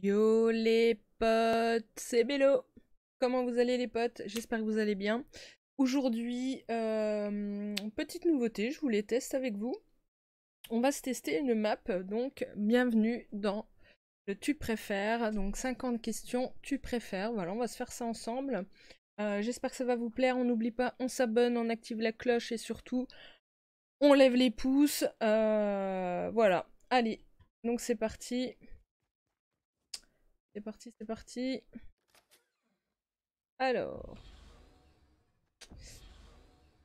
Yo les potes, c'est Bello Comment vous allez les potes J'espère que vous allez bien. Aujourd'hui, euh, petite nouveauté, je vous les teste avec vous. On va se tester une map, donc bienvenue dans le tu préfères. Donc 50 questions, tu préfères. Voilà, on va se faire ça ensemble. Euh, j'espère que ça va vous plaire. On n'oublie pas, on s'abonne, on active la cloche et surtout, on lève les pouces. Euh, voilà, allez, donc c'est parti. C'est parti, c'est parti. Alors.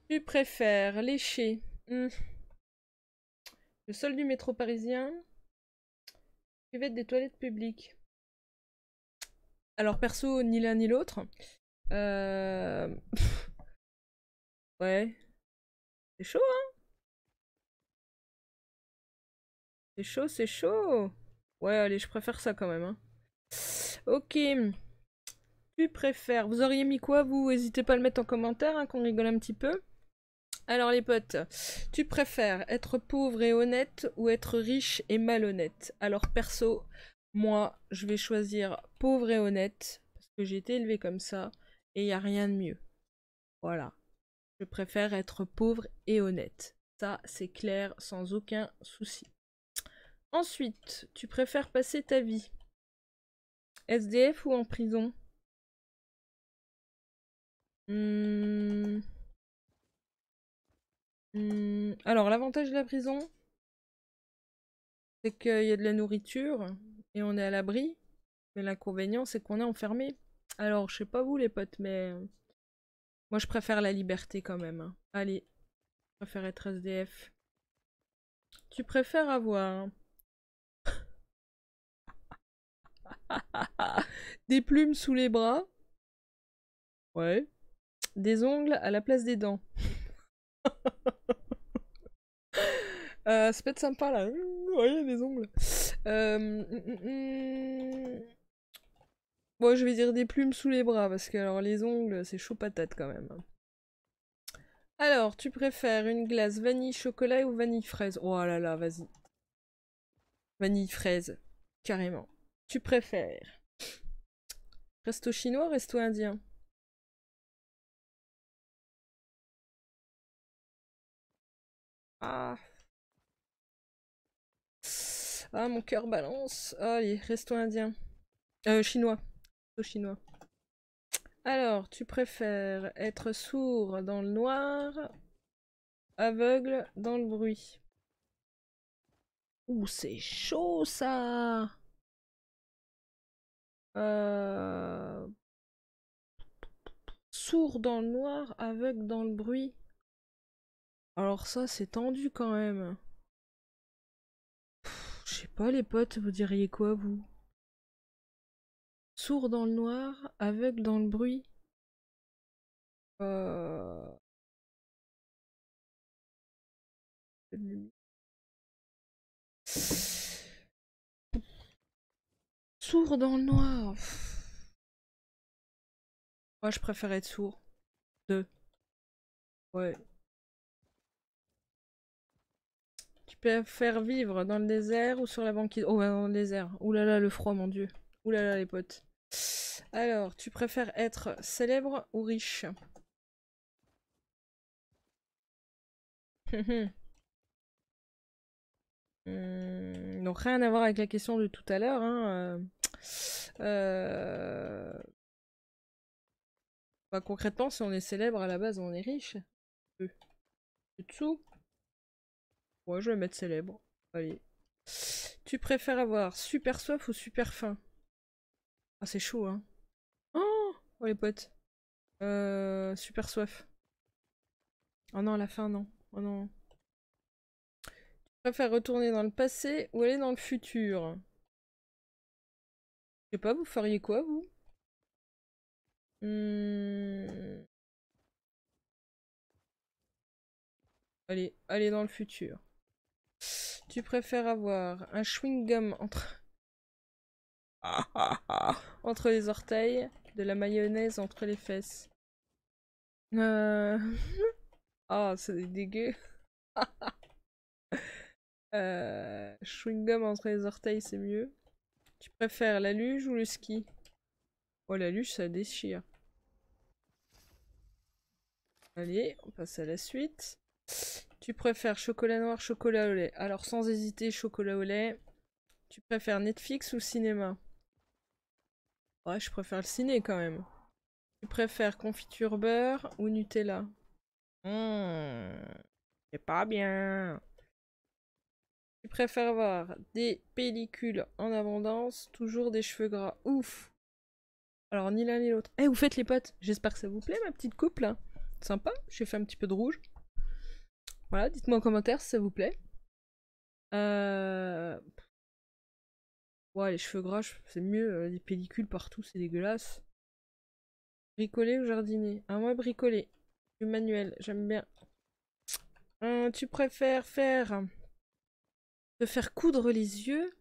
Tu préfères lécher hmm, le sol du métro parisien, être des toilettes publiques. Alors perso, ni l'un ni l'autre. Euh, ouais. C'est chaud, hein C'est chaud, c'est chaud. Ouais, allez, je préfère ça quand même. Hein. Ok. Tu préfères. Vous auriez mis quoi, vous N'hésitez pas à le mettre en commentaire, hein, qu'on rigole un petit peu. Alors les potes, tu préfères être pauvre et honnête ou être riche et malhonnête Alors perso, moi, je vais choisir pauvre et honnête parce que j'ai été élevée comme ça et il n'y a rien de mieux. Voilà. Je préfère être pauvre et honnête. Ça, c'est clair, sans aucun souci. Ensuite, tu préfères passer ta vie SDF ou en prison hmm. Hmm. Alors, l'avantage de la prison, c'est qu'il y a de la nourriture et on est à l'abri. Mais l'inconvénient, c'est qu'on est enfermé. Alors, je sais pas vous les potes, mais euh, moi je préfère la liberté quand même. Hein. Allez, je préfère être SDF. Tu préfères avoir des plumes sous les bras. Ouais. Des ongles à la place des dents. c'est euh, peut être sympa là. Vous voyez les ongles. bon, euh, mm, mm, mm. je vais dire des plumes sous les bras parce que alors les ongles, c'est chaud patate quand même. Alors, tu préfères une glace vanille chocolat ou vanille fraise Oh là là, vas-y. Vanille fraise, carrément tu préfères Resto chinois, resto indien Ah. Ah, mon cœur balance. Allez, resto indien. Euh, chinois. Resto chinois. Alors, tu préfères être sourd dans le noir, aveugle dans le bruit. Ouh, c'est chaud ça euh, sourd dans le noir, avec dans le bruit. Alors ça, c'est tendu quand même. Je sais pas les potes, vous diriez quoi vous Sourd dans le noir, avec dans le bruit. Euh sourd dans le noir. Moi, je préfère être sourd. Deux. Ouais. Tu préfères vivre dans le désert ou sur la banquise Oh, dans le désert. Ouh là là, le froid, mon dieu. Ouh là les potes. Alors, tu préfères être célèbre ou riche hum, hum. Hum, Donc rien à voir avec la question de tout à l'heure. Hein. Euh. Euh... Bah, concrètement, si on est célèbre à la base, on est riche. de sous. Ouais, je vais mettre célèbre. Allez. Tu préfères avoir super soif ou super faim Ah, c'est chaud, hein. Oh, oh les potes. Euh, super soif. Oh non, la faim, non. Oh non. Tu préfères retourner dans le passé ou aller dans le futur pas, vous feriez quoi, vous hmm. Allez, allez dans le futur. Tu préfères avoir un chewing-gum entre... entre les orteils, de la mayonnaise entre les fesses. Euh, ah, c'est dégueu. Euh, chewing-gum entre les orteils, c'est mieux. Tu préfères la luge ou le ski Oh, la luge, ça déchire. Allez, on passe à la suite. Tu préfères chocolat noir, chocolat au lait Alors, sans hésiter, chocolat au lait. Tu préfères Netflix ou cinéma Ouais, je préfère le ciné quand même. Tu préfères confiture beurre ou Nutella hmm, c'est pas bien préfère avoir des pellicules en abondance, toujours des cheveux gras. Ouf Alors ni l'un ni l'autre. Eh, vous faites les potes J'espère que ça vous plaît ma petite coupe hein. Sympa, j'ai fait un petit peu de rouge. Voilà, dites-moi en commentaire si ça vous plaît. Euh, ouais, les cheveux gras, c'est mieux. Euh, les pellicules partout, c'est dégueulasse. Bricoler ou jardiner ah, moi, bricoler. Du manuel, j'aime bien. Euh, tu préfères faire te faire coudre les yeux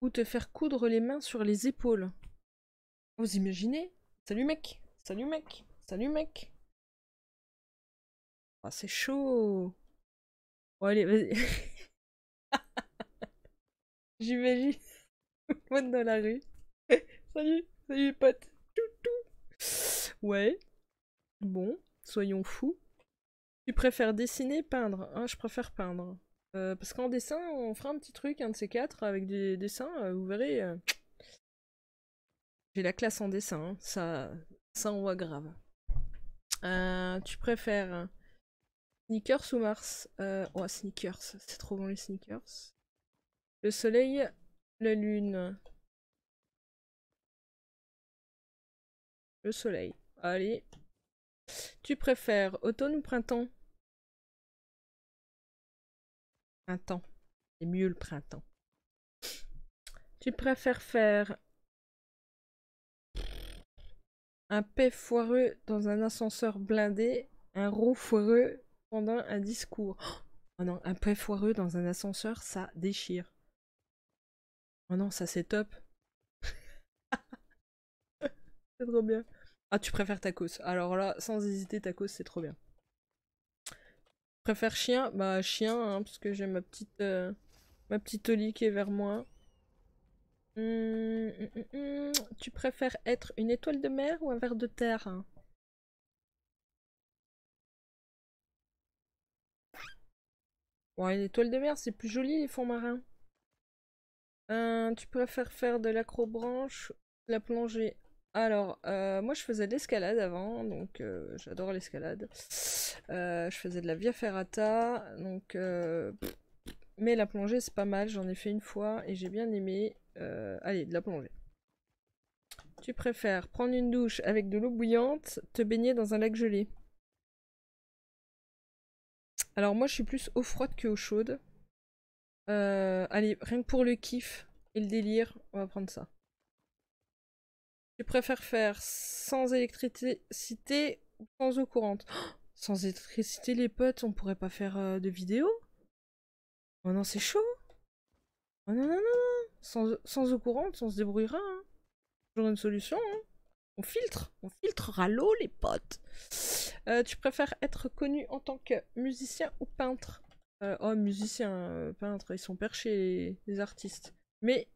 ou te faire coudre les mains sur les épaules. Vous imaginez Salut mec Salut mec Salut mec oh, c'est chaud allez, vas-y. J'imagine moi dans la rue. salut Salut les Ouais. Bon, soyons fous. Tu préfères dessiner, peindre hein, Je préfère peindre. Euh, parce qu'en dessin, on fera un petit truc, un de ces quatre, avec des dessins, euh, vous verrez. Euh, j'ai la classe en dessin, hein. ça, ça envoie voit grave. tu préfères sneakers ou Mars Oh, sneakers, c'est trop bon les sneakers. Le soleil, la lune. Le soleil. Allez, tu préfères automne ou printemps Printemps. C'est mieux le printemps. Tu préfères faire un paix foireux dans un ascenseur blindé, un roux foireux pendant un discours. Oh non, un paix foireux dans un ascenseur, ça déchire. Oh non, ça c'est top. c'est trop bien. Ah, tu préfères tacos. Alors là, sans hésiter, tacos, c'est trop bien. préfère chien Bah, chien, hein, parce que j'ai ma petite... Euh, ma petite Oli qui est vers moi. Hum, hum, hum, tu préfères être une étoile de mer ou un ver de terre Bon, une étoile de mer, c'est plus joli les fonds marins. Euh, tu préfères faire de l'acrobranche, la plongée alors, euh, moi je faisais de l'escalade avant, donc euh, j'adore l'escalade. Euh, je faisais de la via ferrata, donc. mais la plongée c'est pas mal, j'en ai fait une fois et j'ai bien aimé. allez, de la plongée. Tu préfères prendre une douche avec de l'eau bouillante, te baigner dans un lac gelé Alors moi je suis plus eau froide que eau chaude. allez, rien que pour le kiff et le délire, on va prendre ça. Tu préfères faire sans électricité ou sans eau courante oh, Sans électricité, les potes, on pourrait pas faire euh, de vidéo Oh non, c'est chaud Oh non, non, non, Sans, eau courante, on se débrouillera. Hein. Toujours une solution. Hein. On filtre, on filtrera l'eau, les potes. Euh, tu préfères être connu en tant que musicien ou peintre euh, Oh, musicien, peintre, ils sont perchés, les artistes. Mais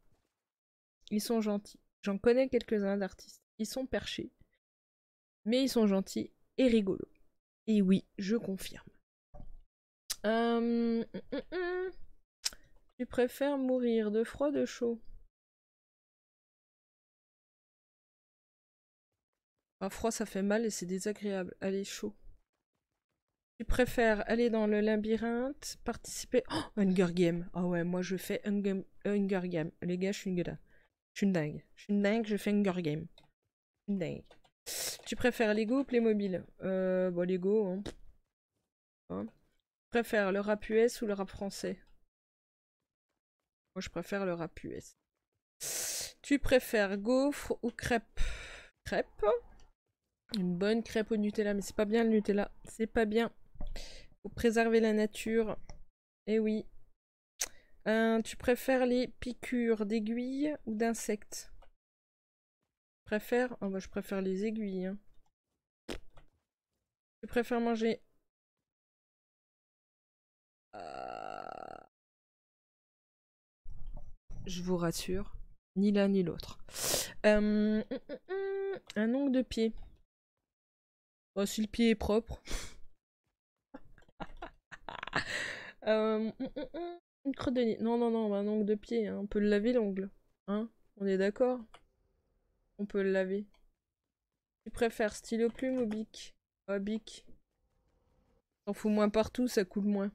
ils sont gentils. J'en connais quelques-uns d'artistes. Ils sont perchés, mais ils sont gentils et rigolos. Et oui, je confirme. Hum, hum, hum, tu préfères mourir de froid de chaud Ah froid ça fait mal et c'est désagréable. Allez chaud. Tu préfères aller dans le labyrinthe, participer... Oh Hunger Game Ah ouais, moi je fais Hunger, Game. Les gars, je suis une gueule une dingue. Je suis dingue, je fais Game. Tu préfères Lego ou Playmobil Euh, bon, bah, Lego, hein. hein? le rap US ou le rap français Moi, je préfère le rap US. Tu préfères gaufre ou crêpe Crêpe Une bonne crêpe au Nutella, mais c'est pas bien le Nutella. C'est pas bien. Pour préserver la nature. et eh oui, euh, tu préfères les piqûres d'aiguilles ou d'insectes Préfère oh bah, Je préfère les aiguilles. Hein. Tu préfères manger... Euh, je vous rassure, ni l'un ni l'autre. Euh, hum, hum, hum, un ongle de pied. Oh, si le pied est propre. Une de Non, non, non, un ongle de pied. Hein. On peut le laver l'ongle. Hein On est d'accord On peut le laver. Tu préfères stylo plume ou bic oh, bic. T'en fous moins partout, ça coule moins.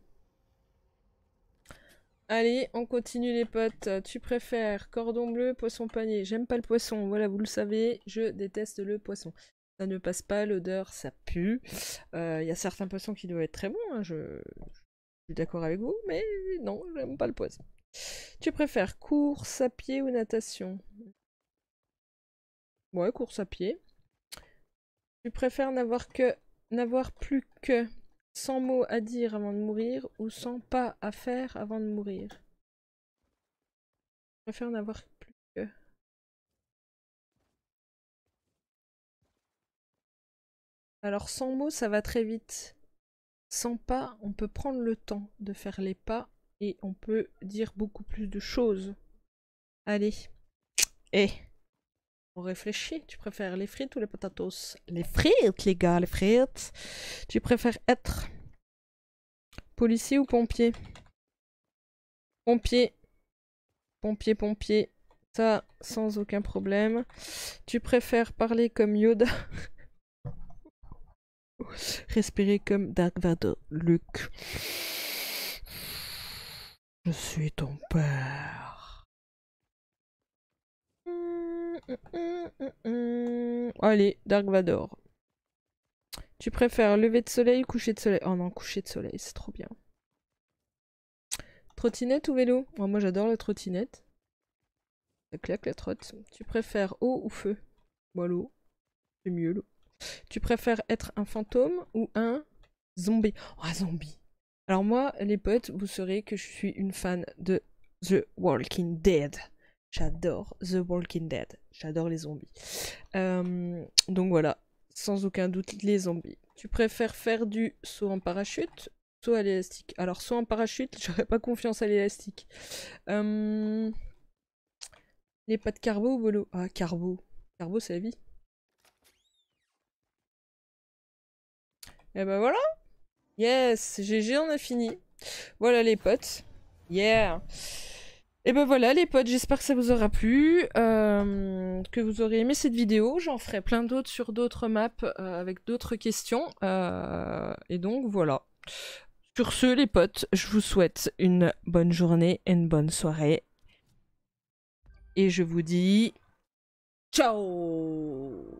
Allez, on continue les potes. Tu préfères cordon bleu, poisson panier. J'aime pas le poisson, voilà, vous le savez, je déteste le poisson. Ça ne passe pas, l'odeur, ça pue. Il euh, ya y a certains poissons qui doivent être très bons, hein. je, je suis d'accord avec vous, mais non, j'aime pas le poison. Tu préfères course à pied ou natation Ouais, course à pied. Tu préfères n'avoir que n'avoir plus que 100 mots à dire avant de mourir ou 100 pas à faire avant de mourir Je préfère n'avoir plus que. Alors 100 mots, ça va très vite sans pas, on peut prendre le temps de faire les pas et on peut dire beaucoup plus de choses. Allez. Eh. On réfléchit. Tu préfères les frites ou les patatos Les frites, les gars, les frites. Tu préfères être policier ou pompier Pompier. Pompier, pompier. Ça, sans aucun problème. Tu préfères parler comme Yoda respirer comme Dark Vador Luke. Je suis ton père. Allez, Dark Vador. Tu préfères lever de soleil ou coucher de soleil Oh non, coucher de soleil, c'est trop bien. Trottinette ou vélo oh, Moi j'adore la trottinette. La claque la trotte. Tu préfères eau ou feu Moi l'eau. C'est mieux l'eau. Tu préfères être un fantôme ou un zombie Oh, un zombie Alors moi, les potes, vous saurez que je suis une fan de The Walking Dead. J'adore The Walking Dead. J'adore les zombies. Euh, donc voilà, sans aucun doute les zombies. Tu préfères faire du saut en parachute, saut à l'élastique. Alors saut en parachute, j'aurais pas confiance à l'élastique. Euh... Les de carbo ou volo Ah carbo. Carbo c'est la vie. Et ben voilà Yes GG, on a fini. Voilà les potes. Yeah et ben voilà les potes, j'espère que ça vous aura plu, euh, que vous aurez aimé cette vidéo. J'en ferai plein d'autres sur d'autres maps euh, avec d'autres questions. Euh, et donc voilà. Sur ce les potes, je vous souhaite une bonne journée et une bonne soirée. Et je vous dis ciao